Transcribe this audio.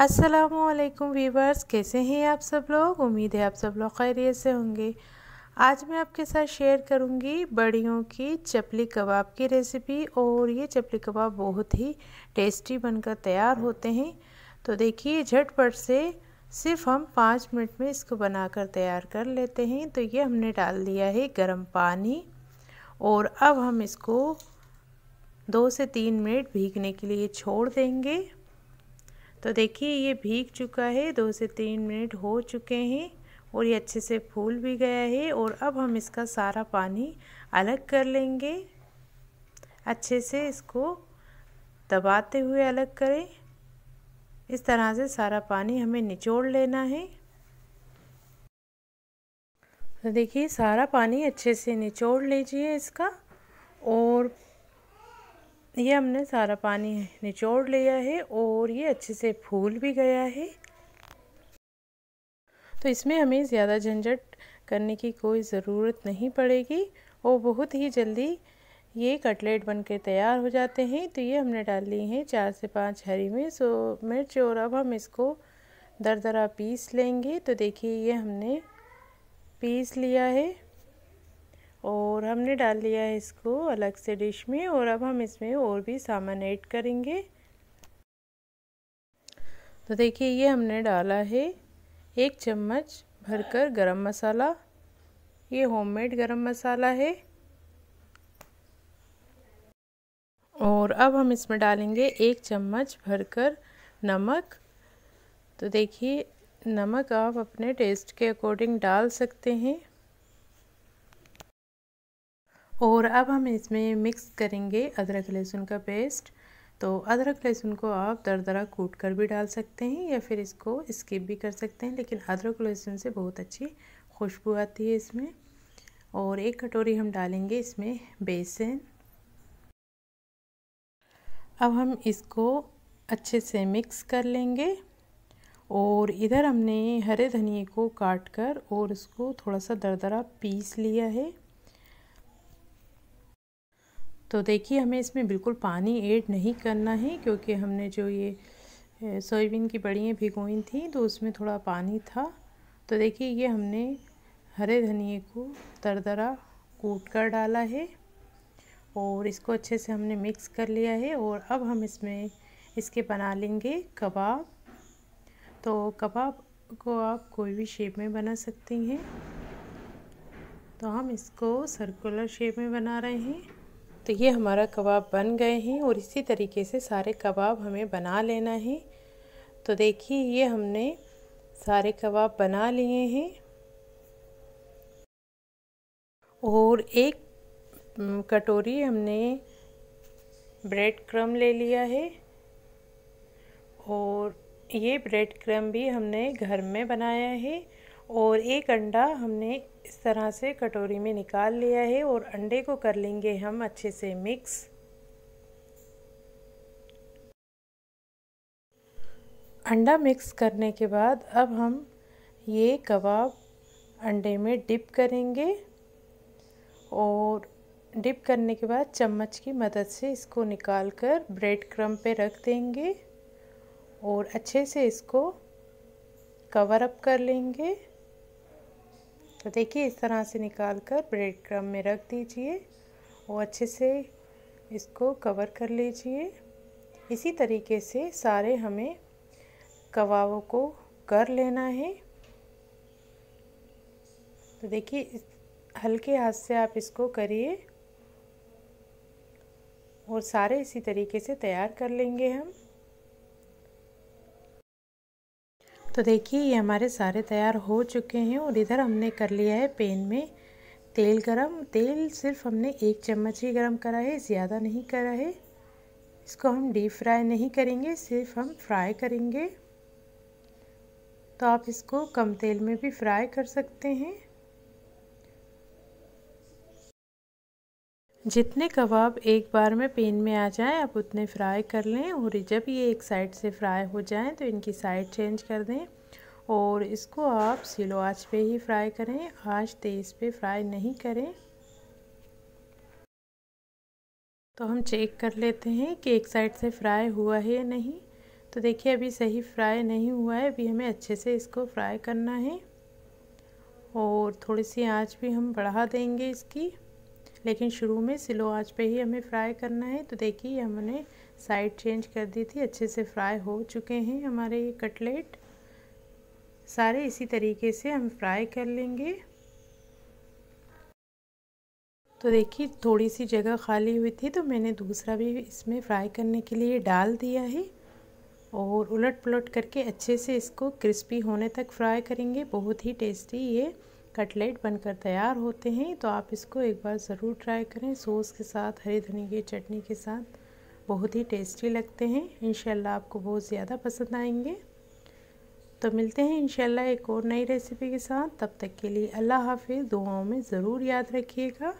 असलकुम वीवर्स कैसे हैं आप सब लोग उम्मीद है आप सब लोग खैरियत से होंगे आज मैं आपके साथ शेयर करूंगी बड़ियों की चपली कबाब की रेसिपी और ये चपली कबाब बहुत ही टेस्टी बनकर तैयार होते हैं तो देखिए झटपट से सिर्फ हम पाँच मिनट में इसको बनाकर तैयार कर लेते हैं तो ये हमने डाल दिया है गर्म पानी और अब हम इसको दो से तीन मिनट भीगने के लिए छोड़ देंगे तो देखिए ये भीग चुका है दो से तीन मिनट हो चुके हैं और ये अच्छे से फूल भी गया है और अब हम इसका सारा पानी अलग कर लेंगे अच्छे से इसको दबाते हुए अलग करें इस तरह से सारा पानी हमें निचोड़ लेना है तो देखिए सारा पानी अच्छे से निचोड़ लीजिए इसका और ये हमने सारा पानी निचोड़ लिया है और ये अच्छे से फूल भी गया है तो इसमें हमें ज़्यादा झंझट करने की कोई ज़रूरत नहीं पड़ेगी और बहुत ही जल्दी ये कटलेट बनके तैयार हो जाते हैं तो ये हमने डाल ली हैं चार से पाँच हरी मिर्च और मिर्च और अब हम इसको दर दरा पीस लेंगे तो देखिए ये हमने पीस लिया है और हमने डाल लिया है इसको अलग से डिश में और अब हम इसमें और भी सामान ऐड करेंगे तो देखिए ये हमने डाला है एक चम्मच भरकर गरम मसाला ये होममेड गरम मसाला है और अब हम इसमें डालेंगे एक चम्मच भरकर नमक तो देखिए नमक आप अपने टेस्ट के अकॉर्डिंग डाल सकते हैं और अब हम इसमें मिक्स करेंगे अदरक लहसुन का पेस्ट तो अदरक लहसुन को आप दर दरा कूट कर भी डाल सकते हैं या फिर इसको स्किप भी कर सकते हैं लेकिन अदरक लहसुन से बहुत अच्छी खुशबू आती है इसमें और एक कटोरी हम डालेंगे इसमें बेसन अब हम इसको अच्छे से मिक्स कर लेंगे और इधर हमने हरे धनिए को काट कर और उसको थोड़ा सा दरदरा पीस लिया है तो देखिए हमें इसमें बिल्कुल पानी ऐड नहीं करना है क्योंकि हमने जो ये सोयाबीन की बड़ियाँ भिगोई थी तो उसमें थोड़ा पानी था तो देखिए ये हमने हरे धनिए को दरदरा कूट कर डाला है और इसको अच्छे से हमने मिक्स कर लिया है और अब हम इसमें इसके बना लेंगे कबाब तो कबाब को आप कोई भी शेप में बना सकती हैं तो हम इसको सर्कुलर शेप में बना रहे हैं तो ये हमारा कबाब बन गए हैं और इसी तरीके से सारे कबाब हमें बना लेना है तो देखिए ये हमने सारे कबाब बना लिए हैं और एक कटोरी हमने ब्रेड क्रम ले लिया है और ये ब्रेड क्रम भी हमने घर में बनाया है और एक अंडा हमने इस तरह से कटोरी में निकाल लिया है और अंडे को कर लेंगे हम अच्छे से मिक्स अंडा मिक्स करने के बाद अब हम ये कबाब अंडे में डिप करेंगे और डिप करने के बाद चम्मच की मदद से इसको निकाल कर ब्रेड क्रम पे रख देंगे और अच्छे से इसको कवर अप कर लेंगे तो देखिए इस तरह से निकाल कर ब्रेड क्रम में रख दीजिए और अच्छे से इसको कवर कर लीजिए इसी तरीके से सारे हमें कबाबों को कर लेना है तो देखिए हल्के हाथ से आप इसको करिए और सारे इसी तरीके से तैयार कर लेंगे हम तो देखिए ये हमारे सारे तैयार हो चुके हैं और इधर हमने कर लिया है पेन में तेल गरम तेल सिर्फ हमने एक चम्मच ही गरम करा है ज़्यादा नहीं करा है इसको हम डीप फ्राई नहीं करेंगे सिर्फ हम फ्राई करेंगे तो आप इसको कम तेल में भी फ्राई कर सकते हैं जितने कबाब एक बार में पेन में आ जाएं आप उतने फ्राई कर लें और जब ये एक साइड से फ्राई हो जाएं तो इनकी साइड चेंज कर दें और इसको आप सिलो आँच पे ही फ्राई करें आँच तेज़ पे फ्राई नहीं करें तो हम चेक कर लेते हैं कि एक साइड से फ्राई हुआ है या नहीं तो देखिए अभी सही फ्राई नहीं हुआ है अभी हमें अच्छे से इसको फ्राई करना है और थोड़ी सी आँच भी हम बढ़ा देंगे इसकी लेकिन शुरू में स्लो आंच पे ही हमें फ्राई करना है तो देखिए हमने साइड चेंज कर दी थी अच्छे से फ्राई हो चुके हैं हमारे ये कटलेट सारे इसी तरीके से हम फ्राई कर लेंगे तो देखिए थोड़ी सी जगह खाली हुई थी तो मैंने दूसरा भी इसमें फ्राई करने के लिए डाल दिया है और उलट पलट करके अच्छे से इसको क्रिस्पी होने तक फ्राई करेंगे बहुत ही टेस्टी ये कटलेट बनकर तैयार होते हैं तो आप इसको एक बार ज़रूर ट्राई करें सॉस के साथ हरी धनी की चटनी के साथ बहुत ही टेस्टी लगते हैं इन आपको बहुत ज़्यादा पसंद आएंगे तो मिलते हैं इन एक और नई रेसिपी के साथ तब तक के लिए अल्लाह हाफिज़ दुआओं में ज़रूर याद रखिएगा